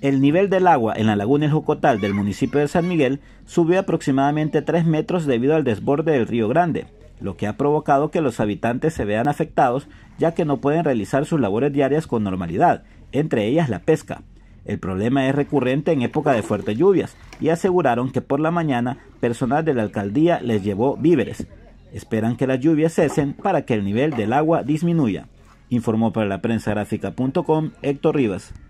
El nivel del agua en la laguna El Jocotal del municipio de San Miguel subió aproximadamente 3 metros debido al desborde del río Grande, lo que ha provocado que los habitantes se vean afectados ya que no pueden realizar sus labores diarias con normalidad, entre ellas la pesca. El problema es recurrente en época de fuertes lluvias y aseguraron que por la mañana personal de la alcaldía les llevó víveres. Esperan que las lluvias cesen para que el nivel del agua disminuya. Informó para la prensa gráfica.com Héctor Rivas.